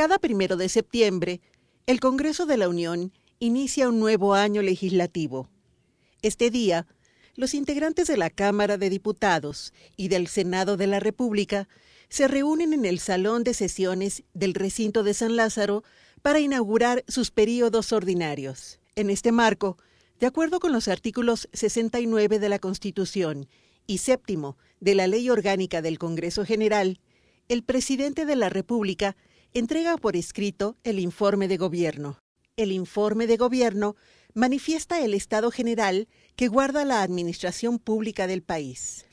Cada primero de septiembre, el Congreso de la Unión inicia un nuevo año legislativo. Este día, los integrantes de la Cámara de Diputados y del Senado de la República se reúnen en el Salón de Sesiones del Recinto de San Lázaro para inaugurar sus períodos ordinarios. En este marco, de acuerdo con los artículos 69 de la Constitución y séptimo de la Ley Orgánica del Congreso General, el presidente de la República entrega por escrito el informe de gobierno. El informe de gobierno manifiesta el estado general que guarda la administración pública del país.